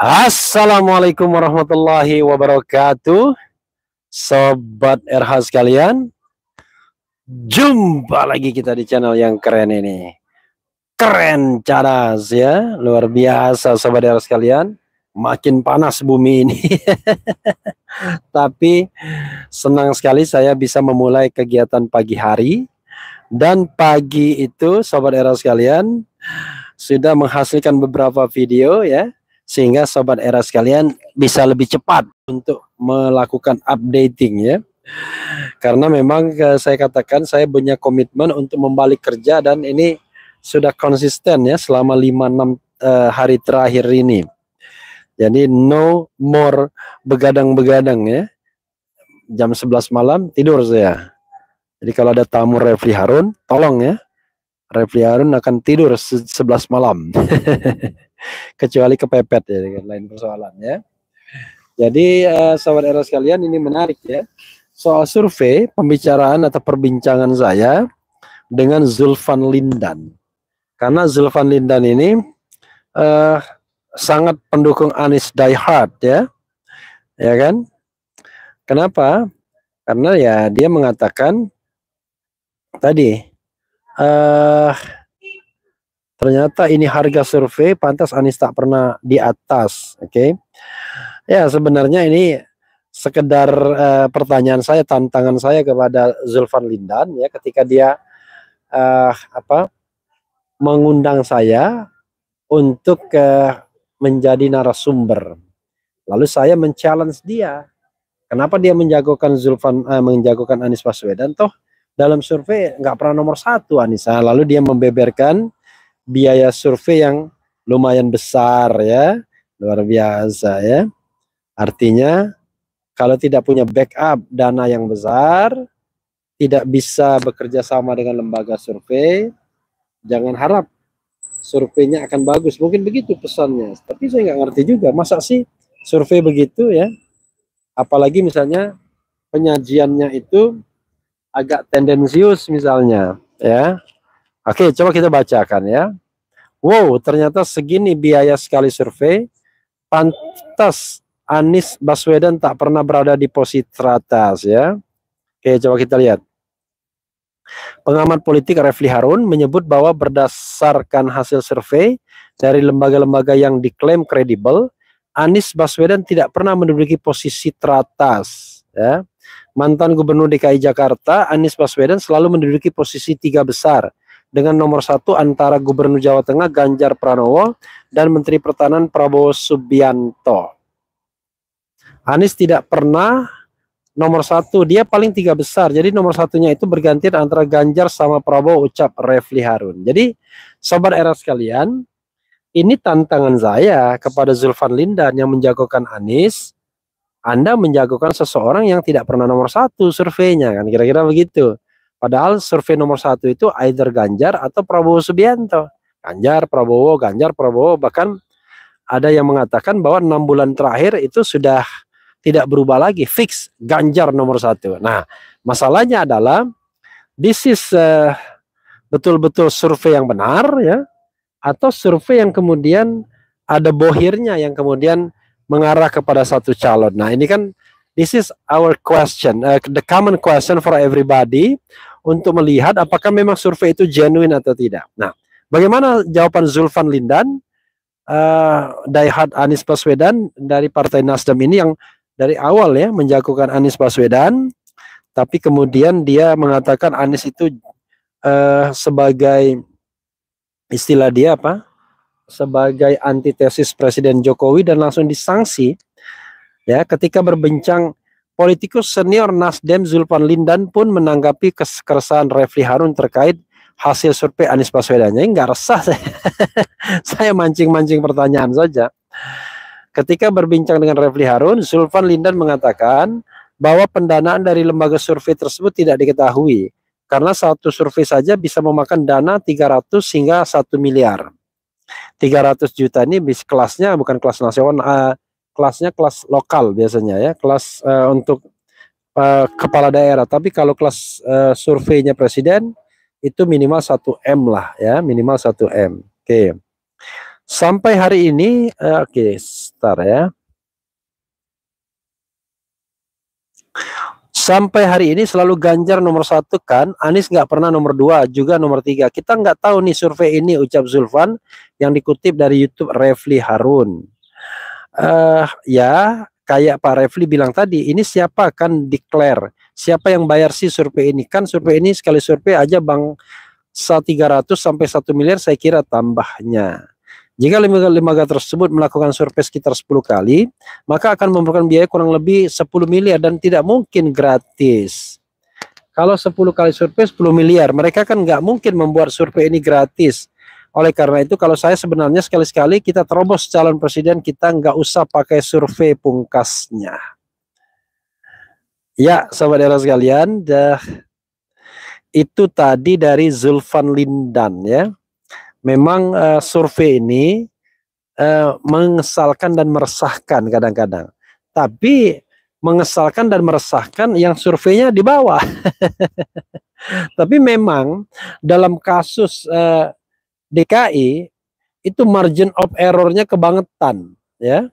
Assalamualaikum warahmatullahi wabarakatuh Sobat RH sekalian Jumpa lagi kita di channel yang keren ini Keren caras ya Luar biasa Sobat RH sekalian Makin panas bumi ini Tapi senang sekali saya bisa memulai kegiatan pagi hari Dan pagi itu Sobat RH sekalian Sudah menghasilkan beberapa video ya sehingga sobat era sekalian bisa lebih cepat untuk melakukan updating ya karena memang eh, saya katakan saya punya komitmen untuk membalik kerja dan ini sudah konsisten ya selama 5-6 eh, hari terakhir ini jadi no more begadang-begadang ya jam 11 malam tidur saya jadi kalau ada tamu Refli Harun tolong ya Refli Harun akan tidur 11 malam kecuali kepepet ya lain persoalan ya. Jadi uh, sahabat era sekalian ini menarik ya. Soal survei pembicaraan atau perbincangan saya dengan Zulfan Lindan. Karena Zulfan Lindan ini uh, sangat pendukung Anies Diehard ya. Ya kan? Kenapa? Karena ya dia mengatakan tadi eh uh, Ternyata ini harga survei pantas Anies tak pernah di atas, oke. Okay? Ya, sebenarnya ini sekedar uh, pertanyaan saya, tantangan saya kepada Zulfan Lindan ya ketika dia uh, apa mengundang saya untuk uh, menjadi narasumber. Lalu saya men-challenge dia. Kenapa dia menjagokan Zulfan uh, menjagokan Anies Baswedan toh dalam survei nggak pernah nomor satu Anies. Nah, lalu dia membeberkan biaya survei yang lumayan besar ya, luar biasa ya. Artinya kalau tidak punya backup dana yang besar, tidak bisa bekerja sama dengan lembaga survei, jangan harap surveinya akan bagus. Mungkin begitu pesannya. Tapi saya nggak ngerti juga, masa sih survei begitu ya? Apalagi misalnya penyajiannya itu agak tendensius misalnya ya. Oke, coba kita bacakan ya wow ternyata segini biaya sekali survei pantas Anies Baswedan tak pernah berada di posisi teratas ya oke coba kita lihat Pengamat politik Refli Harun menyebut bahwa berdasarkan hasil survei dari lembaga-lembaga yang diklaim kredibel, Anies Baswedan tidak pernah menduduki posisi teratas. Ya. Mantan Gubernur DKI Jakarta Anies Baswedan selalu menduduki posisi tiga besar dengan nomor satu antara Gubernur Jawa Tengah Ganjar Pranowo dan Menteri Pertahanan Prabowo Subianto. Anies tidak pernah nomor satu, dia paling tiga besar. Jadi nomor satunya itu bergantian antara Ganjar sama Prabowo ucap Refli Harun. Jadi sobat era sekalian, ini tantangan saya kepada Zulfan Lindan yang menjagokan Anies. Anda menjagokan seseorang yang tidak pernah nomor satu surveinya kan kira-kira begitu. Padahal survei nomor satu itu either Ganjar atau Prabowo Subianto. Ganjar, Prabowo, Ganjar, Prabowo. Bahkan ada yang mengatakan bahwa enam bulan terakhir itu sudah tidak berubah lagi. Fix Ganjar nomor satu. Nah, masalahnya adalah this is betul eh, betul-betul survei yang benar ya. Atau survei yang kemudian ada bohirnya yang kemudian mengarah kepada satu calon. Nah, ini kan this is our question, uh, the common question for everybody untuk melihat apakah memang survei itu genuine atau tidak. Nah, bagaimana jawaban Zulfan Lindan, uh, eh, Daihat Anies Baswedan dari Partai Nasdem ini yang dari awal ya menjagokan Anies Baswedan, tapi kemudian dia mengatakan Anies itu uh, sebagai istilah dia apa? Sebagai antitesis Presiden Jokowi dan langsung disanksi ya ketika berbincang Politikus senior Nasdem Zulpan Lindan pun menanggapi keresahan Refli Harun terkait hasil survei Anies Baswedan. Ini nggak resah saya. saya mancing-mancing pertanyaan saja. Ketika berbincang dengan Refli Harun, Zulpan Lindan mengatakan bahwa pendanaan dari lembaga survei tersebut tidak diketahui karena satu survei saja bisa memakan dana 300 hingga 1 miliar. 300 juta ini bis kelasnya bukan kelas nasional uh, kelasnya kelas lokal biasanya ya, kelas uh, untuk uh, kepala daerah. Tapi kalau kelas uh, surveinya presiden itu minimal 1 M lah ya, minimal 1 M. Oke. Okay. Sampai hari ini uh, oke, okay, start ya. sampai hari ini selalu Ganjar nomor satu kan, Anies nggak pernah nomor dua juga nomor tiga. Kita nggak tahu nih survei ini ucap Zulfan yang dikutip dari YouTube Refli Harun uh, ya kayak Pak Refli bilang tadi, ini siapa akan declare, siapa yang bayar sih survei ini? Kan survei ini sekali survei aja bang 300 sampai 1 miliar saya kira tambahnya. Jika lembaga-lembaga tersebut melakukan survei sekitar 10 kali, maka akan memerlukan biaya kurang lebih 10 miliar dan tidak mungkin gratis. Kalau 10 kali survei 10 miliar, mereka kan nggak mungkin membuat survei ini gratis. Oleh karena itu kalau saya sebenarnya sekali-sekali kita terobos calon presiden kita nggak usah pakai survei pungkasnya. Ya, sahabat era sekalian, dah itu tadi dari Zulfan Lindan ya. Memang uh, survei ini uh, mengesalkan dan meresahkan kadang-kadang. Tapi mengesalkan dan meresahkan yang surveinya di bawah. Tapi memang dalam kasus uh, DKI itu margin of errornya kebangetan ya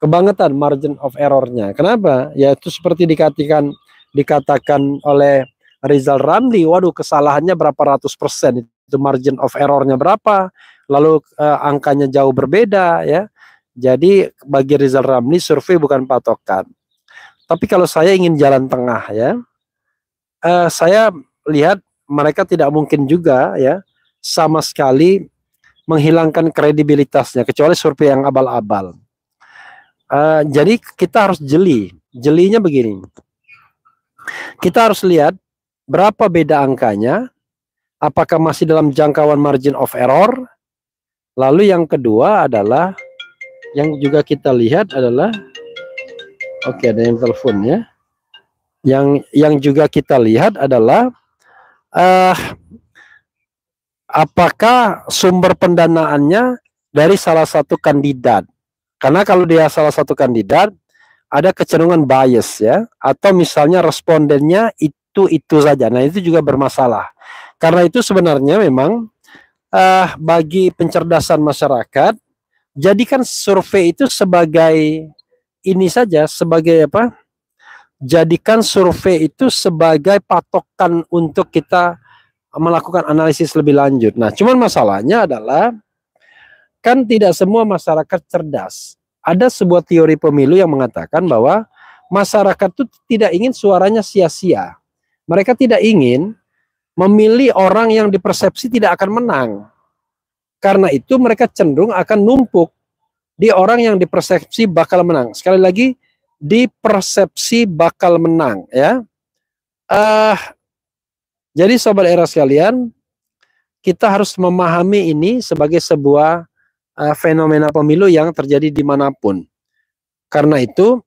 kebangetan margin of errornya kenapa ya itu seperti dikatakan dikatakan oleh Rizal Ramli waduh kesalahannya berapa ratus persen itu margin of errornya berapa lalu eh, angkanya jauh berbeda ya jadi bagi Rizal Ramli survei bukan patokan tapi kalau saya ingin jalan tengah ya eh, saya lihat mereka tidak mungkin juga ya sama sekali menghilangkan kredibilitasnya kecuali survei yang abal-abal. Uh, jadi kita harus jeli. Jelinya begini. Kita harus lihat berapa beda angkanya, apakah masih dalam jangkauan margin of error. Lalu yang kedua adalah yang juga kita lihat adalah oke okay, ada yang telepon ya. Yang yang juga kita lihat adalah uh, apakah sumber pendanaannya dari salah satu kandidat. Karena kalau dia salah satu kandidat, ada kecenderungan bias ya, atau misalnya respondennya itu itu saja. Nah itu juga bermasalah. Karena itu sebenarnya memang uh, bagi pencerdasan masyarakat, jadikan survei itu sebagai ini saja, sebagai apa? Jadikan survei itu sebagai patokan untuk kita melakukan analisis lebih lanjut. Nah, cuman masalahnya adalah kan tidak semua masyarakat cerdas. Ada sebuah teori pemilu yang mengatakan bahwa masyarakat itu tidak ingin suaranya sia-sia. Mereka tidak ingin memilih orang yang dipersepsi tidak akan menang. Karena itu mereka cenderung akan numpuk di orang yang dipersepsi bakal menang. Sekali lagi, dipersepsi bakal menang ya. Uh, jadi sobat era sekalian, kita harus memahami ini sebagai sebuah uh, fenomena pemilu yang terjadi dimanapun. Karena itu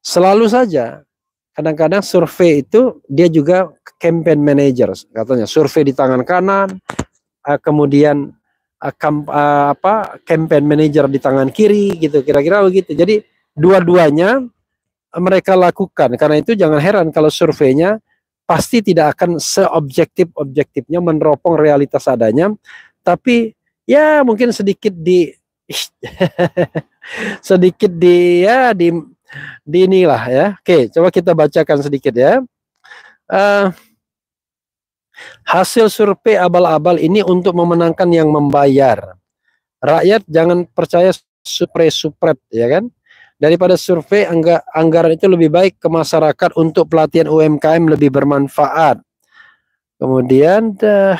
selalu saja kadang-kadang survei itu dia juga campaign manager katanya survei di tangan kanan uh, kemudian uh, eh, kamp, uh, apa campaign manager di tangan kiri gitu kira-kira begitu jadi dua-duanya mereka lakukan karena itu jangan heran kalau surveinya pasti tidak akan seobjektif-objektifnya meneropong realitas adanya, tapi ya mungkin sedikit di sedikit di ya di di inilah ya. Oke, coba kita bacakan sedikit ya. Uh, hasil survei abal-abal ini untuk memenangkan yang membayar. Rakyat jangan percaya supre-supret ya kan? daripada survei angga, anggaran itu lebih baik ke masyarakat untuk pelatihan UMKM lebih bermanfaat. Kemudian uh,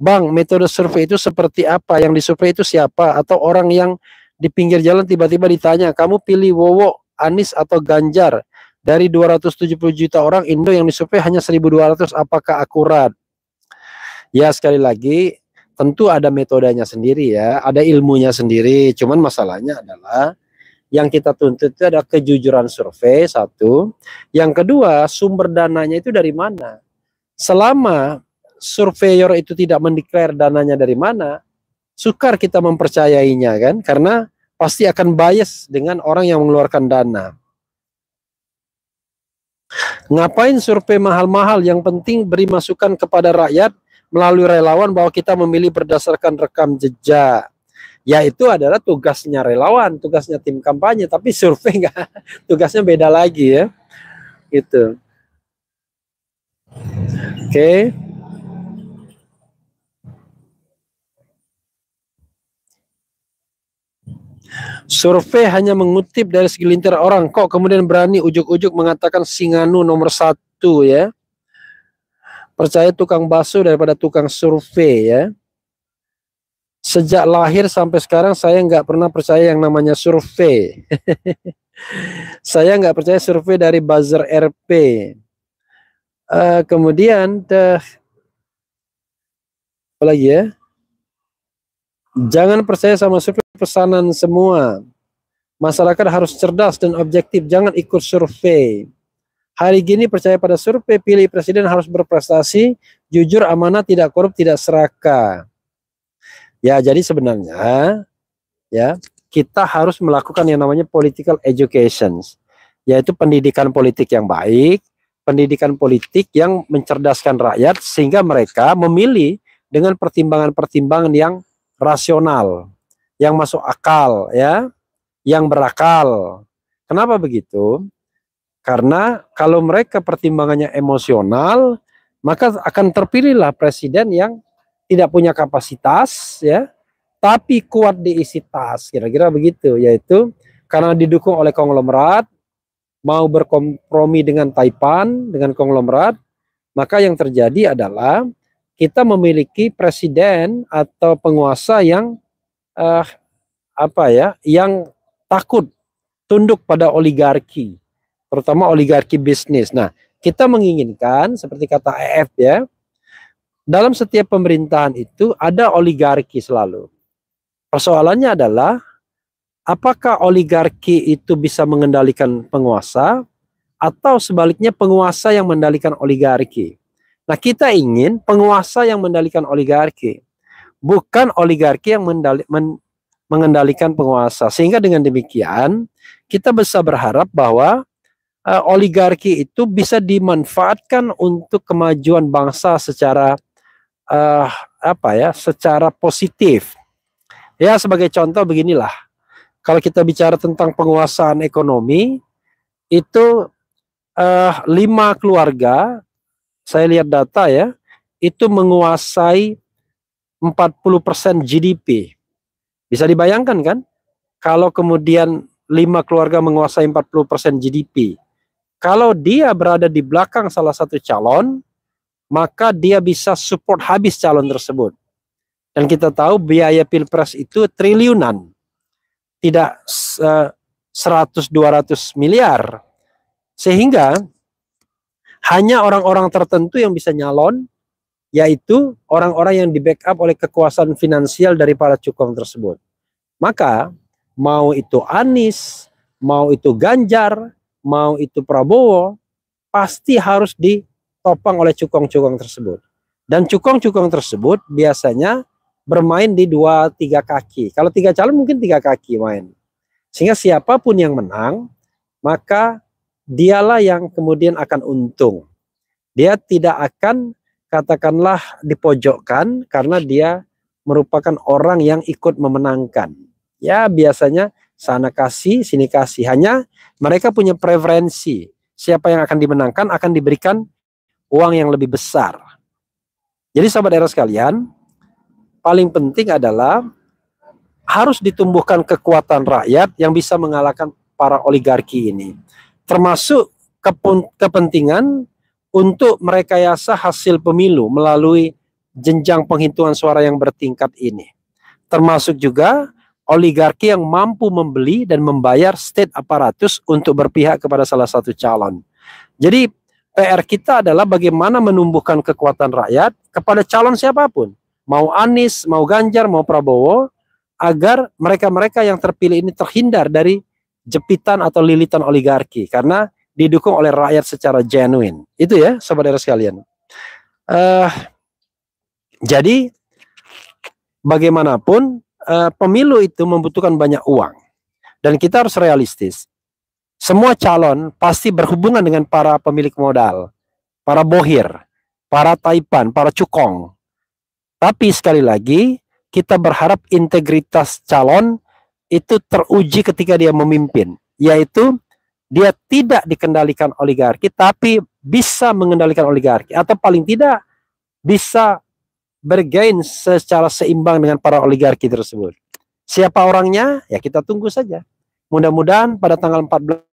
Bang, metode survei itu seperti apa? Yang disurvei itu siapa? Atau orang yang di pinggir jalan tiba-tiba ditanya, kamu pilih Wowo, Anis atau Ganjar? Dari 270 juta orang Indo yang disurvei hanya 1.200, apakah akurat? Ya sekali lagi, tentu ada metodenya sendiri ya, ada ilmunya sendiri. Cuman masalahnya adalah yang kita tuntut itu ada kejujuran survei satu. Yang kedua, sumber dananya itu dari mana? Selama surveyor itu tidak mendeklar dananya dari mana, sukar kita mempercayainya kan? Karena pasti akan bias dengan orang yang mengeluarkan dana. Ngapain survei mahal-mahal yang penting beri masukan kepada rakyat melalui relawan bahwa kita memilih berdasarkan rekam jejak ya itu adalah tugasnya relawan, tugasnya tim kampanye, tapi survei enggak, tugasnya beda lagi ya. Gitu. Oke. Okay. Survei hanya mengutip dari segelintir orang. Kok kemudian berani ujuk-ujuk mengatakan Singanu nomor satu ya? Percaya tukang basuh daripada tukang survei ya sejak lahir sampai sekarang saya nggak pernah percaya yang namanya survei. saya nggak percaya survei dari buzzer RP. Uh, eh, kemudian uh, apa lagi ya? Jangan percaya sama survei pesanan semua. Masyarakat harus cerdas dan objektif, jangan ikut survei. Hari gini percaya pada survei, pilih presiden harus berprestasi, jujur, amanah, tidak korup, tidak serakah Ya, jadi sebenarnya ya, kita harus melakukan yang namanya political education, yaitu pendidikan politik yang baik, pendidikan politik yang mencerdaskan rakyat sehingga mereka memilih dengan pertimbangan-pertimbangan yang rasional, yang masuk akal ya, yang berakal. Kenapa begitu? Karena kalau mereka pertimbangannya emosional, maka akan terpilihlah presiden yang tidak punya kapasitas ya tapi kuat diisi tas kira-kira begitu yaitu karena didukung oleh konglomerat mau berkompromi dengan Taipan dengan konglomerat maka yang terjadi adalah kita memiliki presiden atau penguasa yang eh, apa ya yang takut tunduk pada oligarki terutama oligarki bisnis nah kita menginginkan seperti kata EF ya dalam setiap pemerintahan itu ada oligarki selalu. Persoalannya adalah apakah oligarki itu bisa mengendalikan penguasa atau sebaliknya penguasa yang mendalikan oligarki. Nah, kita ingin penguasa yang mendalikan oligarki, bukan oligarki yang mendali, men, mengendalikan penguasa. Sehingga dengan demikian, kita bisa berharap bahwa uh, oligarki itu bisa dimanfaatkan untuk kemajuan bangsa secara uh, apa ya secara positif. Ya sebagai contoh beginilah. Kalau kita bicara tentang penguasaan ekonomi itu uh, lima keluarga saya lihat data ya itu menguasai 40% GDP. Bisa dibayangkan kan? Kalau kemudian lima keluarga menguasai 40% GDP. Kalau dia berada di belakang salah satu calon, maka dia bisa support habis calon tersebut. Dan kita tahu biaya pilpres itu triliunan. Tidak 100-200 eh, miliar. Sehingga hanya orang-orang tertentu yang bisa nyalon, yaitu orang-orang yang di backup oleh kekuasaan finansial dari para cukong tersebut. Maka mau itu Anies, mau itu Ganjar, mau itu Prabowo, pasti harus di ditopang oleh cukong-cukong tersebut. Dan cukong-cukong tersebut biasanya bermain di dua tiga kaki. Kalau tiga calon mungkin tiga kaki main. Sehingga siapapun yang menang, maka dialah yang kemudian akan untung. Dia tidak akan katakanlah dipojokkan karena dia merupakan orang yang ikut memenangkan. Ya biasanya sana kasih, sini kasih. Hanya mereka punya preferensi. Siapa yang akan dimenangkan akan diberikan uang yang lebih besar. Jadi sahabat era sekalian, paling penting adalah harus ditumbuhkan kekuatan rakyat yang bisa mengalahkan para oligarki ini. Termasuk kepentingan untuk merekayasa hasil pemilu melalui jenjang penghitungan suara yang bertingkat ini. Termasuk juga oligarki yang mampu membeli dan membayar state aparatus untuk berpihak kepada salah satu calon. Jadi PR kita adalah bagaimana menumbuhkan kekuatan rakyat kepada calon siapapun, mau Anies, mau Ganjar, mau Prabowo, agar mereka-mereka yang terpilih ini terhindar dari jepitan atau lilitan oligarki karena didukung oleh rakyat secara genuine. Itu ya, saudara sekalian. Uh, jadi bagaimanapun uh, pemilu itu membutuhkan banyak uang dan kita harus realistis. Semua calon pasti berhubungan dengan para pemilik modal, para bohir, para taipan, para cukong. Tapi sekali lagi, kita berharap integritas calon itu teruji ketika dia memimpin, yaitu dia tidak dikendalikan oligarki, tapi bisa mengendalikan oligarki, atau paling tidak bisa bergain secara seimbang dengan para oligarki tersebut. Siapa orangnya? Ya kita tunggu saja. Mudah-mudahan pada tanggal 14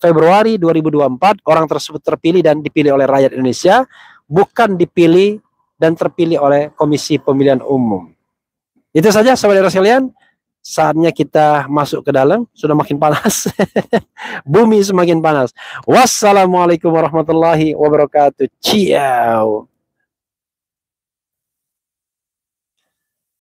Februari 2024 orang tersebut terpilih dan dipilih oleh rakyat Indonesia bukan dipilih dan terpilih oleh Komisi Pemilihan Umum. Itu saja saudara sekalian, saatnya kita masuk ke dalam, sudah makin panas. Bumi semakin panas. Wassalamualaikum warahmatullahi wabarakatuh. Ciao.